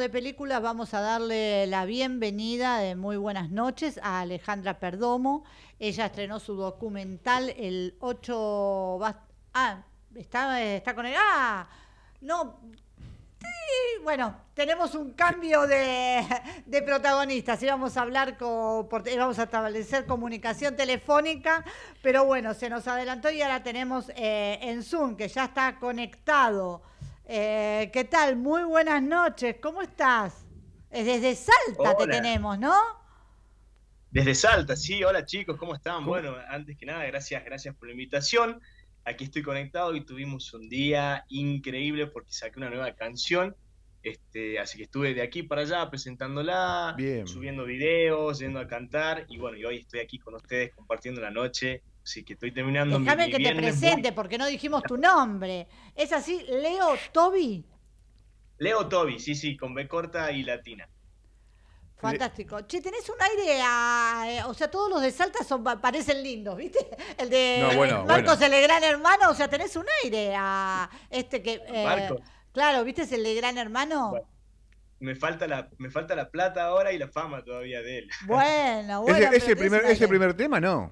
de películas vamos a darle la bienvenida de muy buenas noches a Alejandra Perdomo. Ella estrenó su documental el 8... Ah, está, está con el... Ah, no. bueno, tenemos un cambio de, de protagonistas. Íbamos a hablar con, por, íbamos a establecer comunicación telefónica, pero bueno, se nos adelantó y ahora tenemos eh, en Zoom, que ya está conectado eh, ¿Qué tal? Muy buenas noches. ¿Cómo estás? Desde Salta te tenemos, ¿no? Desde Salta, sí. Hola chicos, ¿cómo están? Bueno, antes que nada, gracias, gracias por la invitación. Aquí estoy conectado y tuvimos un día increíble porque saqué una nueva canción. Este, así que estuve de aquí para allá presentándola, subiendo videos, yendo a cantar y bueno, y hoy estoy aquí con ustedes compartiendo la noche sí que estoy terminando Déjame que te presente porque no dijimos tu nombre. ¿Es así? Leo Toby. Leo Toby, sí, sí, con B corta y latina. Fantástico. Che, tenés un aire a... Eh, o sea, todos los de Salta parecen lindos, ¿viste? El de Marcos, el de Gran Hermano, o sea, tenés un aire a este que... Eh, claro, ¿viste? Es el de Gran Hermano. me falta la me falta la plata ahora y la fama todavía de él. Bueno, bueno. ese primer tema no.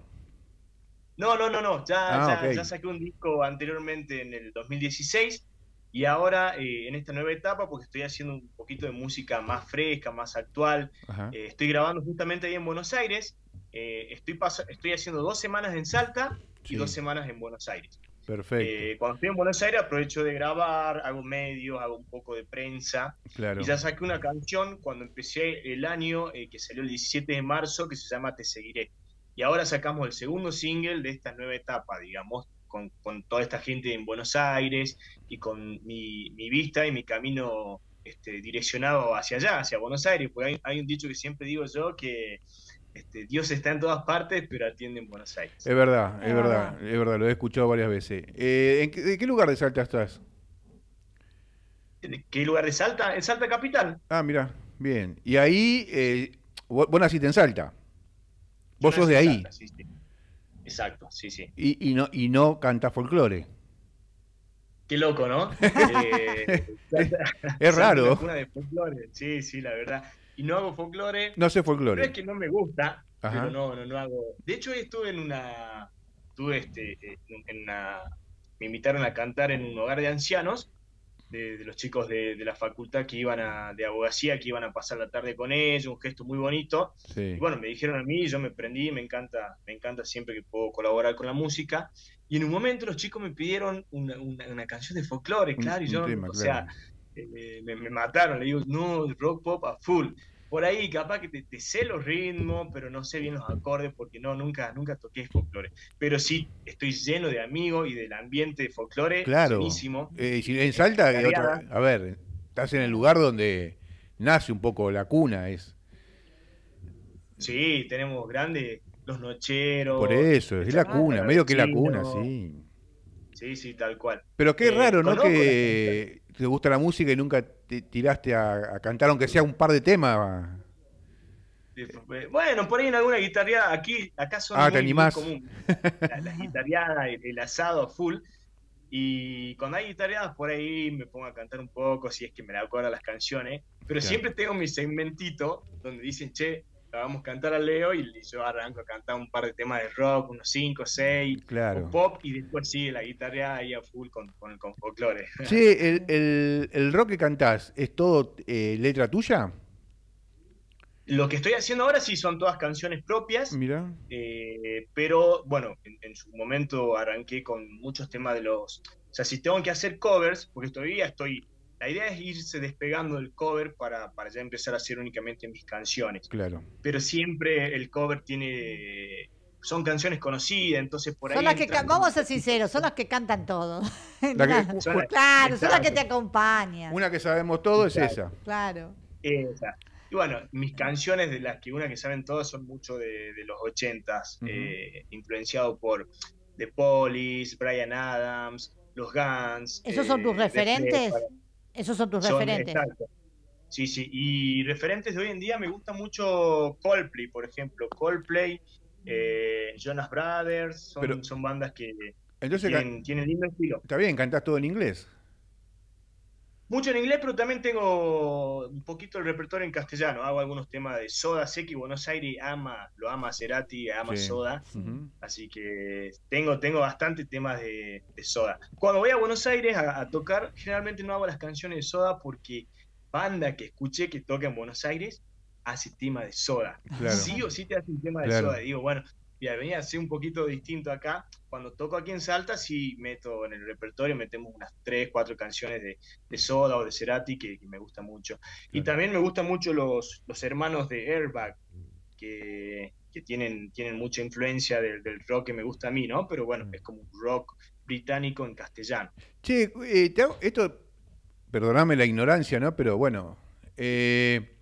No, no, no, no. Ya, ah, ya, saqué un disco anteriormente en el 2016 y ahora eh, en esta nueva etapa, porque estoy haciendo un poquito de música más fresca, más actual. Eh, estoy grabando justamente ahí en Buenos Aires. Eh, estoy, estoy haciendo dos semanas en Salta y dos semanas en Buenos Aires. Perfecto. cuando estoy en Buenos Aires aprovecho de grabar, hago medios, hago un poco de prensa. Claro. Y ya saqué una canción cuando empecé el año que salió el 17 de marzo que se llama Te Seguiré. Y ahora sacamos el segundo single de esta nueva etapa, digamos, con, toda esta gente en Buenos Aires y con mi, vista y mi camino este, direccionado hacia allá, hacia Buenos Aires. Porque hay, un dicho que siempre digo yo que este, Dios está en todas partes, pero atiende en Buenos Aires. Es verdad, es verdad, es verdad, lo he escuchado varias veces. Eh, ¿en qué, ¿De qué lugar de Salta estás? ¿De qué lugar de Salta? En Salta Capital. Ah, mira, bien. Y ahí, eh, vos, vos naciste en Salta. Vos sos de ahí. Exacto, sí, sí. Y, no, y no canta folclore. Qué loco, ¿no? Eh, es raro. Una de folclore. Sí, sí, la verdad. Y no hago folclore. No sé folclore. No es que no me gusta, pero no, no, no hago. De hecho, estuve en una. Estuve este, en una. Me invitaron a cantar en un hogar de ancianos de, los chicos de, la facultad que iban de abogacía, que iban a pasar la tarde con ellos, un gesto muy bonito. Y bueno, me dijeron a mí, yo me prendí, me encanta, me encanta siempre que puedo colaborar con la música. Y en un momento los chicos me pidieron una, canción de folclore, claro, y yo, o sea, eh, me, me, mataron, le digo, no, rock pop a full por ahí capaz que te, sé los ritmos, pero no sé bien los acordes porque no, nunca, nunca toqué folclore. Pero sí, estoy lleno de amigos y del ambiente de folclore. Claro. Eh, en Salta, a ver, estás en el lugar donde nace un poco la cuna, es. Sí, tenemos grandes, los nocheros. Por eso, es la cuna, medio que la cuna, sí. Sí, sí, tal cual. Pero qué eh, raro, ¿no? Que te gusta la música y nunca te tiraste a, cantar, aunque sea un par de temas. Pues, eh, bueno, por ahí en alguna guitarreada, aquí, acá son ah, común. Las la el, asado full. Y cuando hay guitarreadas, por ahí me pongo a cantar un poco, si es que me la acuerdo las canciones. Pero siempre tengo mi segmentito donde dicen, che, Vamos a cantar a Leo y, yo arranco a cantar un par de temas de rock, unos 5, 6, claro. pop y después sigue la guitarra ahí a full con, con, folclore. Sí, el, rock que cantás, ¿es todo eh, letra tuya? Lo que estoy haciendo ahora sí son todas canciones propias. Mira. Eh, pero bueno, en, en, su momento arranqué con muchos temas de los. O sea, si tengo que hacer covers, porque todavía estoy la idea es irse despegando del cover para, ya empezar a hacer únicamente mis canciones. Claro. Pero siempre el cover tiene. Son canciones conocidas, entonces por son Las que vamos a ser sinceros, son las que cantan todos. La que, claro, son las que te acompañan. Una que sabemos todo es esa. Claro. Esa. Y bueno, mis canciones, de las que una que saben todos son mucho de, los ochentas, eh, influenciado por The Police, Brian Adams, Los Guns. ¿Esos son tus eh, referentes? Esos son tus referentes. Sí, sí. Y referentes de hoy en día me gusta mucho Coldplay, por ejemplo. Coldplay, eh, Jonas Brothers, son, son bandas que tienen, tienen lindo estilo. Está bien, cantas todo en inglés mucho en inglés, pero también tengo un poquito el repertorio en castellano. Hago algunos temas de Soda. Sé que Buenos Aires ama, lo ama Cerati, ama Soda. Así que tengo, tengo bastante temas de, Soda. Cuando voy a Buenos Aires a, tocar, generalmente no hago las canciones de Soda porque banda que escuché que toca en Buenos Aires hace tema de Soda. Sí o sí te hace un tema de Soda. Digo, bueno, Venía a ser un poquito distinto acá. Cuando toco aquí en Salta, sí meto en el repertorio, metemos unas tres, cuatro canciones de, Soda o de Cerati que, me gusta mucho. Y también me gustan mucho los, hermanos de Airbag, mm. que, tienen, tienen mucha influencia del, rock que me gusta a mí, ¿no? Pero bueno, mm. es como un rock británico en castellano. Che, eh, esto, perdoname la ignorancia, ¿no? Pero bueno, eh,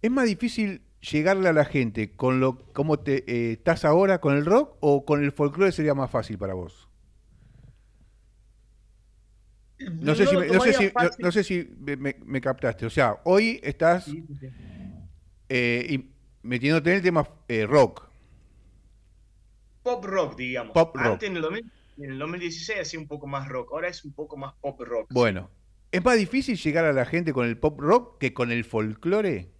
es más difícil llegarle a la gente con lo cómo te eh, estás ahora con el rock o con el folclore sería más fácil para vos? No sé, si me, captaste. O sea, hoy estás eh, y metiéndote en el tema eh, rock. Pop rock, digamos. Antes en el, en el 2016 hacía un poco más rock, ahora es un poco más pop rock. Bueno, ¿es más difícil llegar a la gente con el pop rock que con el folclore?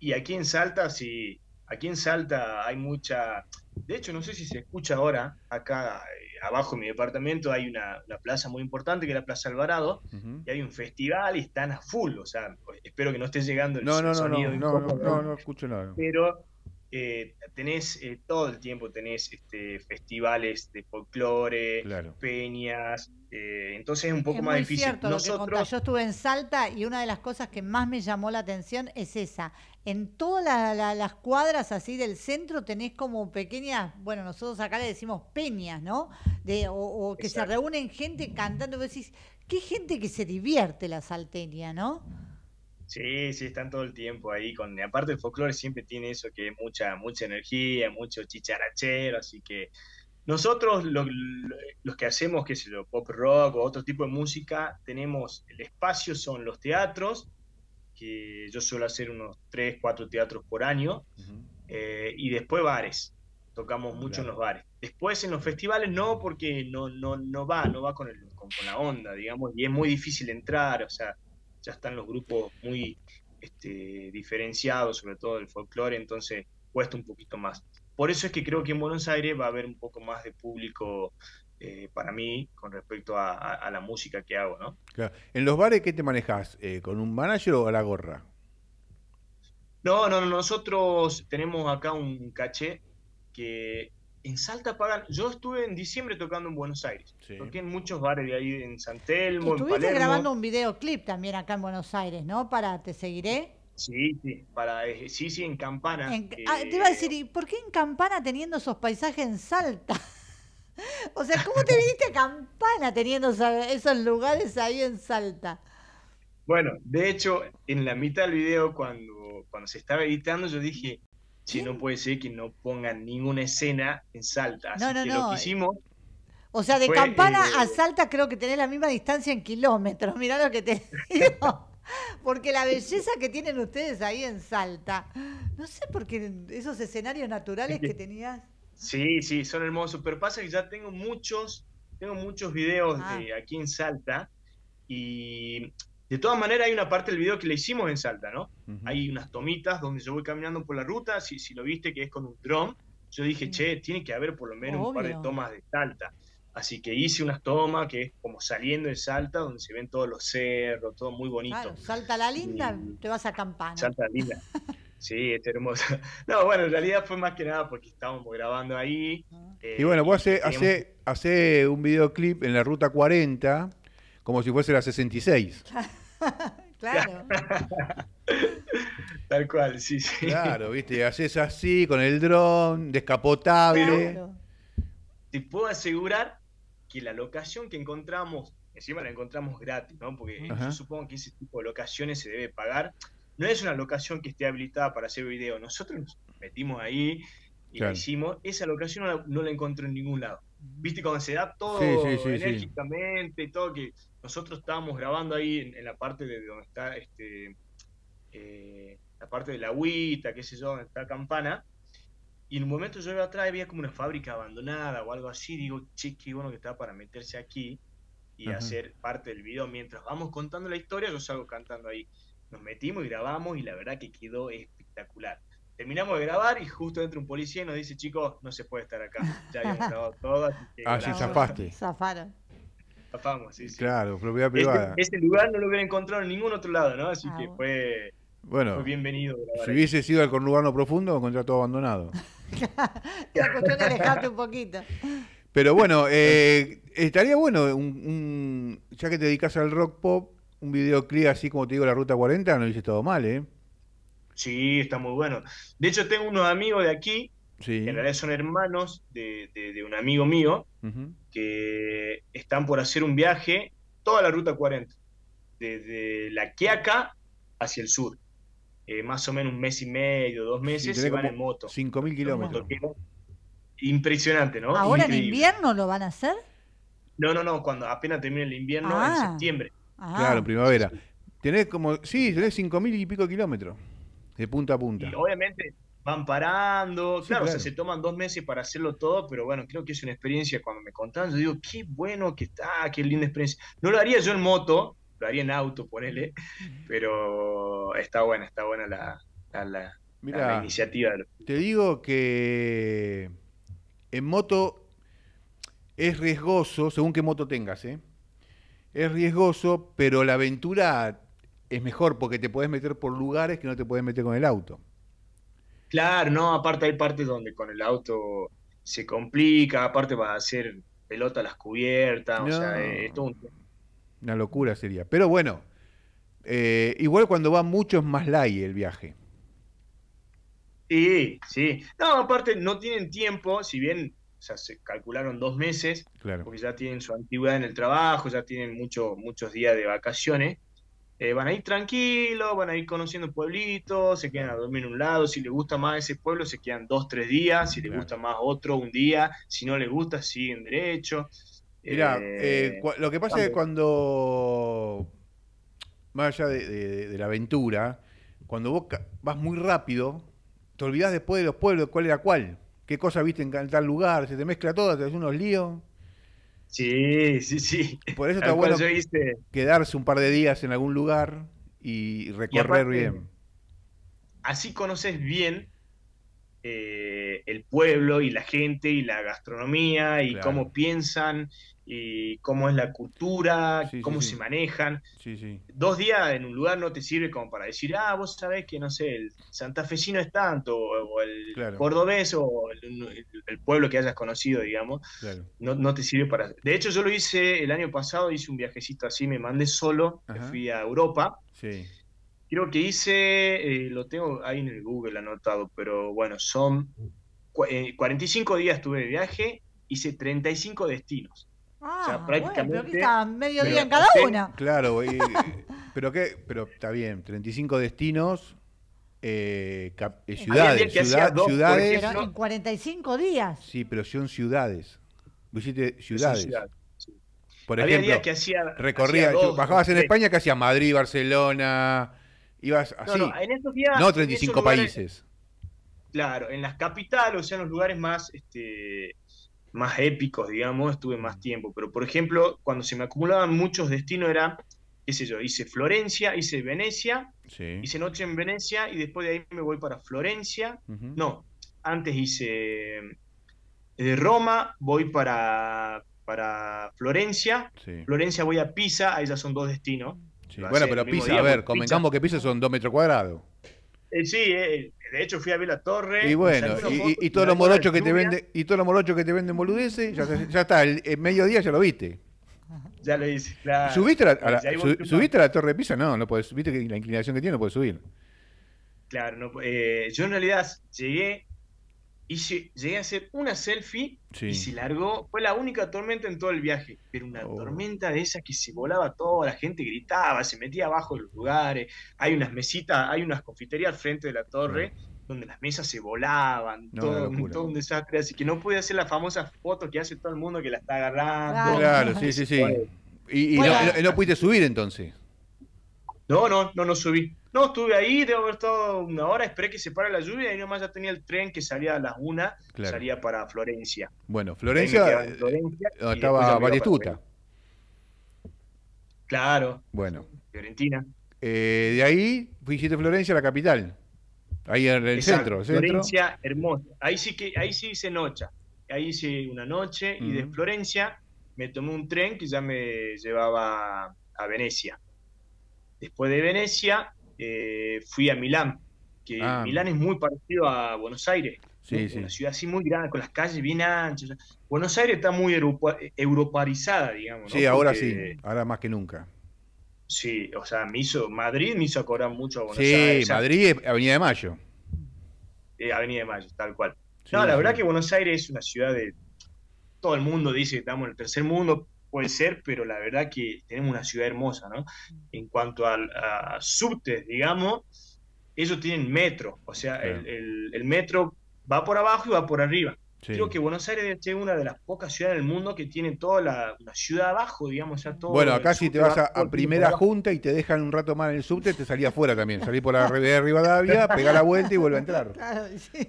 Y aquí en Salta, sí, aquí en Salta hay mucha... De hecho, no sé si se escucha ahora, acá eh, abajo en mi departamento hay una, plaza muy importante que es la Plaza Alvarado, y hay un festival y están a full, o sea, espero que no esté llegando el no, no, sonido. No, no, no, no, no, escucho nada. Pero eh, tenés eh, todo el tiempo, tenés este, festivales de folclore, peñas, eh, entonces es un poco más difícil. Nosotros... Yo estuve en Salta y una de las cosas que más me llamó la atención es esa. En todas las cuadras así del centro tenés como pequeñas, bueno, nosotros acá le decimos peñas, ¿no? De, o, que se reúnen gente cantando, vos qué gente que se divierte la salteña, ¿no? Sí, sí, están todo el tiempo ahí. Con, aparte, el folclore siempre tiene eso que es mucha, mucha energía, mucho chicharachero, así que nosotros, los que hacemos, qué es yo, pop rock o otro tipo de música, tenemos el espacio, son los teatros, que yo suelo hacer unos 3, 4 teatros por año, eh, y después bares. Tocamos mucho en los bares. Después en los festivales no, porque no, no, no va, no va con, con la onda, digamos, y es muy difícil entrar, o sea, ya están los grupos muy este, diferenciados, sobre todo del folclore, entonces cuesta un poquito más. Por eso es que creo que en Buenos Aires va a haber un poco más de público eh, para mí con respecto a, la música que hago, ¿En los bares qué te manejas? Eh, ¿Con un manager o a la gorra? No, no, nosotros tenemos acá un caché que en Salta pagan. Yo estuve en diciembre tocando en Buenos Aires. Sí. Toqué en muchos bares de ahí, en San Estuviste en Palermo. grabando un videoclip también acá en Buenos Aires, ¿no? Para Te Seguiré. Sí, sí, para, eh, sí, sí, en Campana. Eh, ah, te iba a decir, ¿y por qué en Campana teniendo esos paisajes en Salta? o sea, ¿cómo te viniste a Campana teniendo esos lugares ahí en Salta? Bueno, de hecho, en la mitad del video, cuando, cuando se estaba editando, yo dije, si no mm. puede ser que no pongan ninguna escena en Salta. Así no, no, que Lo eh. hicimos o sea, de Campana eh, a Salta creo que tenés la misma distancia en kilómetros. Mirá lo que te digo. Porque la belleza que tienen ustedes ahí en Salta, no sé por qué esos escenarios naturales que tenías. Sí, sí, son hermosos. Pero pasa que ya tengo muchos, tengo muchos videos ah. de aquí en Salta y de todas maneras, hay una parte del video que le hicimos en Salta, ¿no? Hay unas tomitas donde yo voy caminando por la ruta, si, si lo viste que es con un dron, yo dije, che, tiene que haber por lo menos un par de tomas de Salta. Así que hice unas tomas que es como saliendo de Salta, donde se ven todos los cerros, todo muy bonito. Salta la linda, te vas a Campana. Salta la linda. Sí, es hermosa. No, bueno, en realidad fue más que nada porque estábamos grabando ahí. Eh, y bueno, vos hace, hace, hace un videoclip en la ruta 40, como si fuese la 66. Claro. claro. Tal cual, sí, sí. Claro, viste, y haces así con el dron, descapotable. Te puedo asegurar que la locación que encontramos, encima la encontramos gratis, ¿no? Porque yo supongo que ese tipo de locaciones se debe pagar. No es una locación que esté habilitada para hacer video. Nosotros nos metimos ahí y la hicimos. Esa locación no la, encontré en ningún lado. Viste, cuando se da todo enérgicamente, todo que nosotros estábamos grabando ahí en, la parte de donde está este, eh, la parte de la agüita, qué sé yo, donde está Campana. Y en un momento yo iba atrás y había como una fábrica abandonada o algo así. Digo, che, qué bueno que está para meterse aquí y hacer parte del video. Mientras vamos contando la historia, yo salgo cantando ahí. Nos metimos y grabamos y la verdad que quedó espectacular. Terminamos de grabar y justo entra un policía nos dice, chicos, no se puede estar acá. Ya habíamos grabado todo. Así ah, sí, zafaste. Zafaron sí, sí. Claro, propiedad este, privada. Ese lugar no lo hubiera encontrado en ningún otro lado, ¿no? Así ah, que fue, bueno, fue bienvenido. Si hubiese sido al no profundo, Encontraría todo abandonado. la cuestión alejarte un poquito. Pero bueno, eh, estaría bueno, ya que te dedicas al rock pop, un videoclip así como te digo, la Ruta 40, no hubiese todo mal, ¿eh? Sí, está muy bueno. De hecho, tengo unos amigos de aquí en realidad son hermanos de, un amigo mío que están por hacer un viaje toda la ruta 40, desde La Quiaca hacia el sur. Eh, más o menos un mes y medio, dos meses, se van en moto. 5.000 kilómetros. Impresionante, ¿no? ¿Ahora en invierno lo van a hacer? No, no, no, cuando apenas termine el invierno, en ah. septiembre. Ah. Claro, primavera. Tenés como, sí, tenés 5.000 y pico kilómetros, de punta a punta. Y obviamente van parando. claro, o sea, se toman dos meses para hacerlo todo, pero bueno, creo que es una experiencia. Cuando me contaron, yo digo, qué bueno que está, qué linda experiencia. No lo haría yo en moto, lo haría en auto, ponele, pero está buena, está buena la, la, iniciativa. Te digo que en moto es riesgoso, según qué moto tengas, ¿eh? Es riesgoso, pero la aventura es mejor porque te puedes meter por lugares que no te podés meter con el auto. Claro, no, aparte hay partes donde con el auto se complica, aparte va a hacer pelota a las cubiertas, o sea, es todo Una locura sería. Pero bueno, eh, igual cuando va mucho es más light el viaje. Sí, sí. No, aparte no tienen tiempo, si bien se calcularon dos meses, claro. porque ya tienen su antigüedad en el trabajo, ya tienen mucho, muchos días de vacaciones, eh, van a ir tranquilos, van a ir conociendo pueblitos, se quedan a dormir en un lado, si les gusta más ese pueblo se quedan dos, tres días, si les gusta más otro, un día, si no les gusta siguen derecho. Mira, eh, eh, lo que pasa es que cuando, más allá de, la aventura, cuando vos vas muy rápido, te olvidás después de los pueblos cuál era cuál, qué cosa viste en tal lugar, se te mezcla todo, te haces unos líos. Sí, sí, sí. Por eso está bueno quedarse un par de días en algún lugar y recorrer bien. Así conoces bien eh, el pueblo y la gente y la gastronomía y cómo piensan y cómo es la cultura, cómo se manejan. Dos días en un lugar no te sirve como para decir, ah, vos sabés que, no sé, el santafesino es tanto, o el cordobés, o el, pueblo que hayas conocido, digamos. No, no, te sirve para... De hecho, yo lo hice el año pasado, hice un viajecito así, me mandé solo, me fui a Europa. Sí. Creo que hice, eh, lo tengo ahí en el Google anotado, pero bueno, son 45 eh, días tuve de viaje, hice 35 destinos. Ah, prácticamente. pero aquí está medio día en cada una. Claro, pero qué pero está bien, 35 destinos, eh, eh, ciudades, ciudad, dos, ciudades. Pero en 45 días. Sí, pero son ciudades. visité ciudades. Por ejemplo, recorría, bajabas en España que hacía Madrid, Barcelona, ibas así. No, en esos días, no 35 países. Claro, en las capitales, o sea, en los lugares más este, más épicos, digamos, estuve más mm. tiempo. Pero, por ejemplo, cuando se me acumulaban muchos destinos era, qué sé yo, hice Florencia, hice Venecia, hice noche en Venecia y después de ahí me voy para Florencia. No, antes hice eh, de Roma, voy para, para Florencia, Florencia voy a Pisa, ahí ya son dos destinos. Bueno, pero Pisa, a ver, comentamos que Pisa son dos metros cuadrados. Eh, sí, eh, eh, de hecho fui a ver la Torre. Y bueno, y, todos los morochos que te venden, y todos los morochos que te venden boludeces, ya, ya está, el, mediodía ya lo viste. Ya lo hice, ¿Subiste, a la, ¿subiste la torre de Pisa? No, no puedes viste que la inclinación que tiene no puedes subir. Claro, no, eh, yo en realidad llegué, y llegué a hacer una selfie y se largó. Fue la única tormenta en todo el viaje, pero una oh. tormenta de esas que se volaba todo, la gente gritaba, se metía abajo de los lugares, hay unas mesitas, hay unas confiterías al frente de la torre. donde las mesas se volaban, todo, un desastre, así que no pude hacer la famosa foto que hace todo el mundo que la está agarrando. Claro, sí, sí, sí. Y, No, pudiste subir entonces. No, no, no, no subí. No, estuve ahí, debo haber estado una hora, esperé que se pare la lluvia y nomás ya tenía el tren que salía a las una, salía para Florencia. Bueno, Florencia, eh, estaba Baristuta. Claro. Bueno. Fiorentina. Eh, de ahí fuiste Florencia, la capital. Ahí en el centro. Florencia, hermosa. Ahí sí que, ahí sí hice noche. Ahí hice una noche y de Florencia me tomé un tren que ya me llevaba a Venecia. Después de Venecia eh, fui a Milán, que ah. Milán es muy parecido a Buenos Aires. Una ciudad así muy grande, con las calles bien anchas. Buenos Aires está muy europarizada, digamos. Sí, ahora sí, ahora más que nunca. Sí, o sea, me Madrid me hizo acordar mucho a Buenos Aires. Sí, Madrid es Avenida de Mayo. Eh, Avenida de Mayo, tal cual. no, la verdad que Buenos Aires es una ciudad de... Todo el mundo dice que estamos en el tercer mundo, puede ser, pero la verdad que tenemos una ciudad hermosa, ¿no? En cuanto al a subtes, digamos, ellos tienen metro, o sea, el, metro va por abajo y va por arriba. Creo que Buenos Aires es una de las pocas ciudades del mundo que tiene toda la ciudad abajo, digamos, ya todo. Bueno, acá si te vas a, primera junta y te dejan un rato más en el subte, te salía afuera también. Salí por la de Rivadavia, pega la vuelta y vuelve a entrar.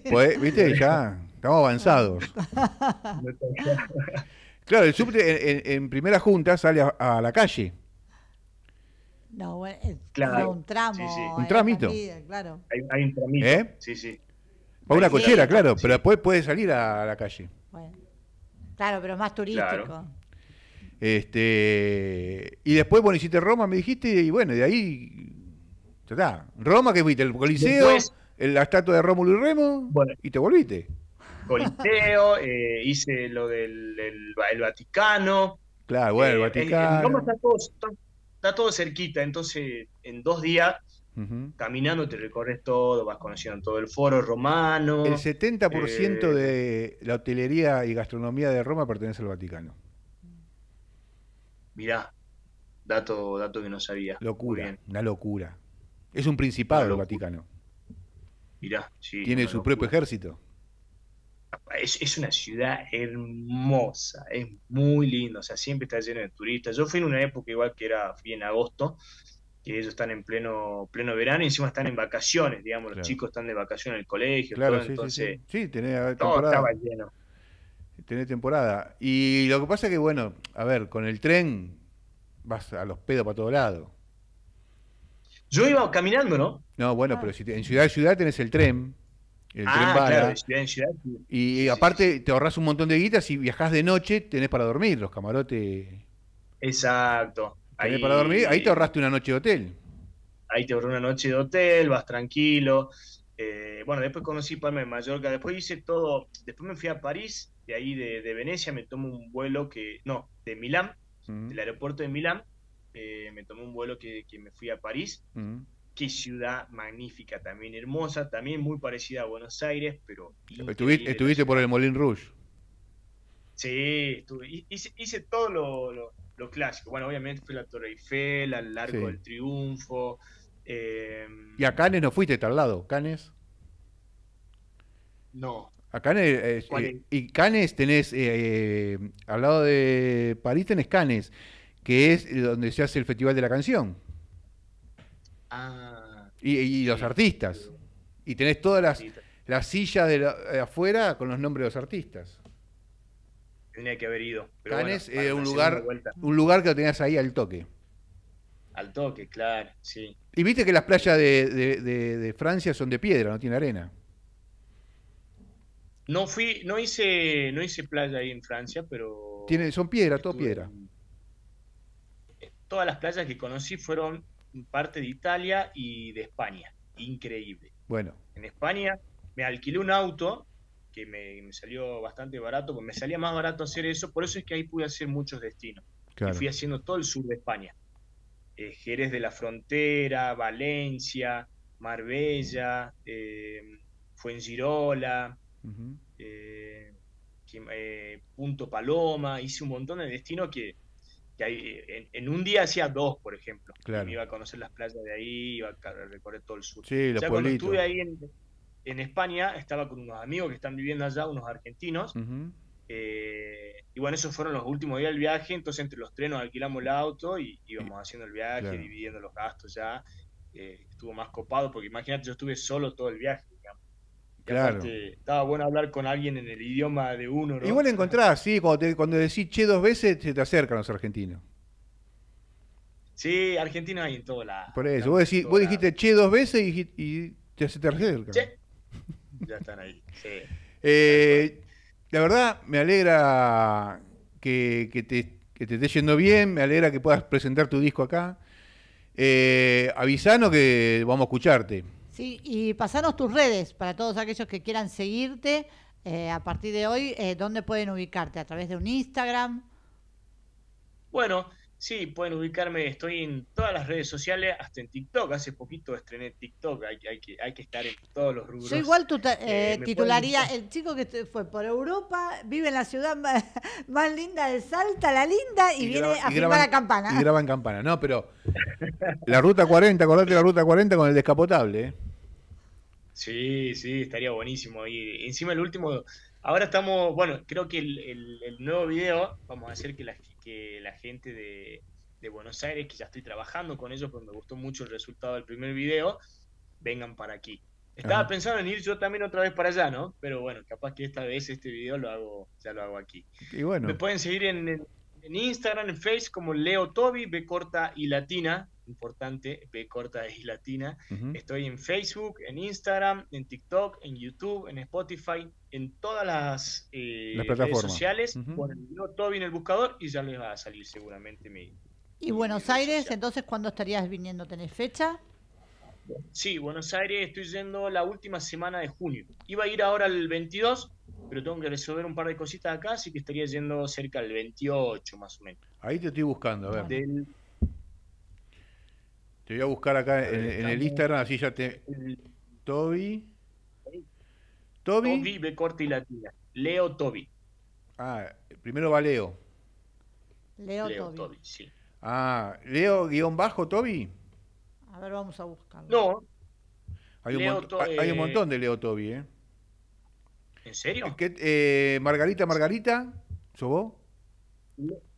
pues, ¿Viste? Ya, estamos avanzados. Claro, el subte en, primera junta sale a, la calle. No, bueno, es claro. un tramo. Un tramito. Eh, claro. Hay, un tramito. ¿Eh? Sí, sí. Para una cochera, claro, pero después puede salir a la calle. Bueno. Claro, pero es más turístico. Este, y después, bueno, hiciste Roma, me dijiste, y bueno, de ahí. Ya está. Roma, que fuiste? El Coliseo, la estatua de Rómulo y Remo, y te volviste. Coliseo, eh, hice lo del Vaticano. Claro, bueno, el eh, Vaticano. está, todo, cerquita, entonces en dos días Caminando te recorres todo, vas conociendo todo el foro romano. El 70% eh, de la hotelería y gastronomía de Roma pertenece al Vaticano. Mirá, dato, dato que no sabía. Locura, una locura. Es un principado el Vaticano. Mirá, sí. Tiene su propio ejército es, una ciudad hermosa, es muy lindo, o sea, siempre está lleno de turistas. Yo fui en una época igual que era, fui en agosto, que ellos están en pleno pleno verano y encima están en vacaciones, digamos, los chicos están de vacaciones en el colegio, claro, todo, entonces sí, tenés todo estaba lleno. Tenés temporada. Y lo que pasa es que, bueno, a ver, con el tren vas a los pedos para todo lado. Yo iba caminando, ¿no? No, bueno, ah. pero si en ciudad de ciudad tenés el tren. Y aparte te ahorras un montón de guitas y viajás de noche, tenés para dormir, los camarotes. Exacto. ahí, para dormir, ahí te ahorraste una noche de hotel. Ahí te ahorré una noche de hotel, vas tranquilo. Eh, bueno, después conocí Palma de Mallorca, después hice todo, después me fui a París, de ahí de, de Venecia me tomo un vuelo que, no, de Milán, del aeropuerto de Milán, eh, me tomé un vuelo que, me fui a París qué ciudad magnífica, también hermosa, también muy parecida a Buenos Aires, pero... Estuviste, por el Molín Rouge. Sí, estuve, hice, todo lo, clásico. Bueno, obviamente fue la Torre Eiffel, al Largo del Triunfo. Em, ¿Y a Canes no fuiste lado ¿Canes? No. A Canes, eh, eh, eh, y Canes tenés, al lado de París tenés Canes, que es donde se hace el Festival de la Canción. Ah, y, los artistas. Y tenés todas las, las sillas de, eh, afuera con los nombres de los artistas. Tenía que haber ido. Pero Canes un, lugar, un lugar que lo tenías ahí al toque. Al toque, claro, sí. Y viste que las playas de, Francia son de piedra, no tiene arena. No fui, no hice, no hice playa ahí en Francia, pero. Tiene, son piedra, todo piedra. todas las playas que conocí fueron parte de Italia y de España. Increíble. Bueno. En España me alquilé un auto que me, salió bastante barato, porque me salía más barato hacer eso, por eso es que ahí pude hacer muchos destinos. Y fui haciendo todo el sur de España. Eh, Jerez de la Frontera, Valencia, Marbella, eh, Fuengirola, eh, eh, Punto Paloma, hice un montón de destinos que en, un día hacía dos, por ejemplo. Me iba a conocer las playas de ahí, iba a recorrer todo el sur. Sí, cuando estuve ahí en, España, estaba con unos amigos que están viviendo allá, unos argentinos. Eh, y bueno, esos fueron los últimos días del viaje, entonces entre los trenos alquilamos el auto y íbamos haciendo el viaje, dividiendo los gastos ya. Eh, estuvo más copado, porque imagínate, yo estuve solo todo el viaje. Claro. estaba bueno hablar con alguien en el idioma de uno. Igual encontrás, sí, cuando, decís che dos veces, se te acercan los argentinos. Sí, argentinos hay en todo la... Por eso, vos, dijiste che dos veces y, te, se te acercan. Che. Ya están ahí, eh, la verdad, me alegra que, te, esté yendo bien, me alegra que puedas presentar tu disco acá. Eh, que vamos a escucharte y pasanos tus redes para todos aquellos que quieran seguirte eh, a partir de hoy, eh, ¿dónde pueden ubicarte? ¿A través de un Instagram? Bueno, sí, pueden ubicarme, estoy en todas las redes sociales, hasta en TikTok, hace poquito estrené TikTok, hay, que, hay que estar en todos los rubros. Yo igual eh, titularía, el chico que fue por Europa, vive en la ciudad más, linda de Salta, la linda, y, viene a firmar la Campana. Y graba Campana, no, pero la Ruta 40, acordate la Ruta 40 con el descapotable, ¿eh? Sí, sí, estaría buenísimo. Y encima el último, ahora estamos, bueno, creo que el, nuevo video, vamos a hacer que la, gente de, Buenos Aires, que ya estoy trabajando con ellos, porque me gustó mucho el resultado del primer video, vengan para aquí. Estaba pensando en ir yo también otra vez para allá, ¿no? Pero bueno, capaz que esta vez este video lo hago, ya lo hago aquí. Y bueno. Me pueden seguir en, Instagram, en Face, como Leo Toby, B corta y latina, importante, B corta de latina. Estoy en Facebook, en Instagram, en TikTok, en YouTube, en Spotify, en todas las, eh, redes sociales. todo viene el buscador y ya les va a salir seguramente mi. ¿Y Buenos Aires, entonces cuándo estarías viniendo? ¿Tenés fecha? Sí, Buenos Aires estoy yendo la última semana de junio. Iba a ir ahora el 22, pero tengo que resolver un par de cositas acá, así que estaría yendo cerca del 28 más o menos. Ahí te estoy buscando, a ver. Te voy a buscar acá en, el Instagram, así ya te. Toby. Toby. Toby ve corta y tía. Leo Toby. Ah, primero va Leo. Leo, Toby. sí. Ah, Leo guión bajo Toby. A ver, vamos a buscarlo. No. Hay un, eh, montón de Leo Toby, ¿eh? ¿En serio? Eh, Margarita, Margarita, ¿sobó?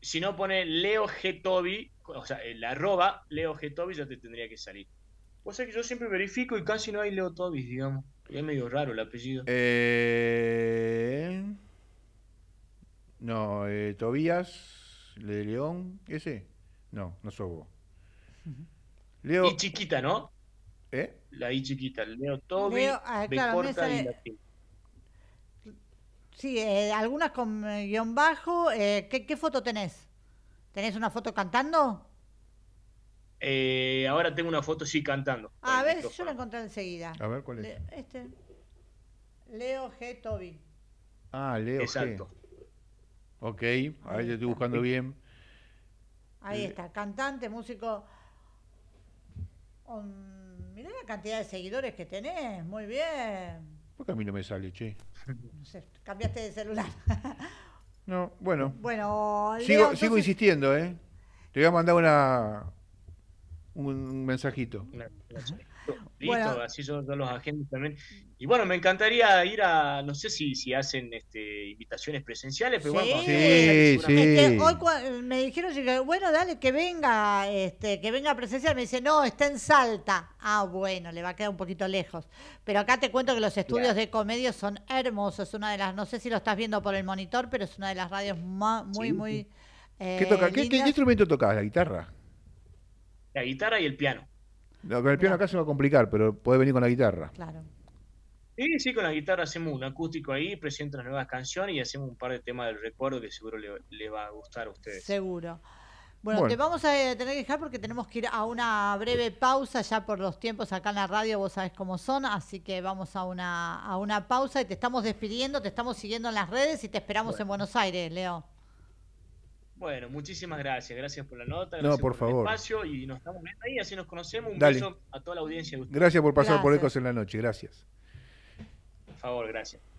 si no pone Leo G. Tobi, o sea, el arroba Leo G. ya te tendría que salir. O sea que yo siempre verifico y casi no hay Leo Tobi, digamos. es medio raro el apellido. Eh, no, eh, Tobías, de León, ese. No, no soy vos. Leo... Y chiquita, ¿no? ¿Eh? La I chiquita, Leo Tobi, Leo, ah, y la Sí, eh, algunas con eh, guión bajo. Eh, ¿qué, foto tenés? ¿Tenés una foto cantando? ahora tengo una foto, sí, cantando. Ah, a ver, yo la encontré enseguida. A ver, ¿cuál es? este. Leo G. Toby. Ah, Leo Exacto. Ok, a ver, yo estoy buscando bien. Ahí está, cantante, músico. mirá la cantidad de seguidores que tenés, muy bien. ¿Por a mí no me sale, che? sé, cambiaste de celular. no, bueno. Bueno, sigo, sigo insistiendo, ¿eh? Te voy a mandar una, un mensajito. Listo, así son los agentes también. Y bueno, me encantaría ir a, no sé si, si hacen este, invitaciones presenciales, pero bueno. hoy me dijeron, bueno, dale, que venga, este, que venga presencial. Me dice, no, está en Salta. Ah, bueno, le va a quedar un poquito lejos. Pero acá te cuento que los estudios de comedia son hermosos. Una de las, no sé si lo estás viendo por el monitor, pero es una de las radios más, muy, muy... ¿Qué, toca? Eh, instrumento tocas? ¿La guitarra? La guitarra y el piano. No, con el piano acá se va a complicar, pero puede venir con la guitarra. Claro. Sí, sí, con la guitarra hacemos un acústico ahí, presento las nuevas canciones y hacemos un par de temas del recuerdo que seguro le, va a gustar a ustedes. Seguro. Bueno, te vamos a eh, tener que dejar porque tenemos que ir a una breve pausa ya por los tiempos acá en la radio, vos sabés cómo son, así que vamos a una, a una pausa y te estamos despidiendo, te estamos siguiendo en las redes y te esperamos en Buenos Aires, Leo. Bueno, muchísimas gracias. Gracias por la nota. Gracias no, por, favor. El espacio y nos estamos viendo ahí, así nos conocemos. Un beso a toda la audiencia. De gracias por pasar por Ecos en la Noche. Gracias. Por favor, gracias.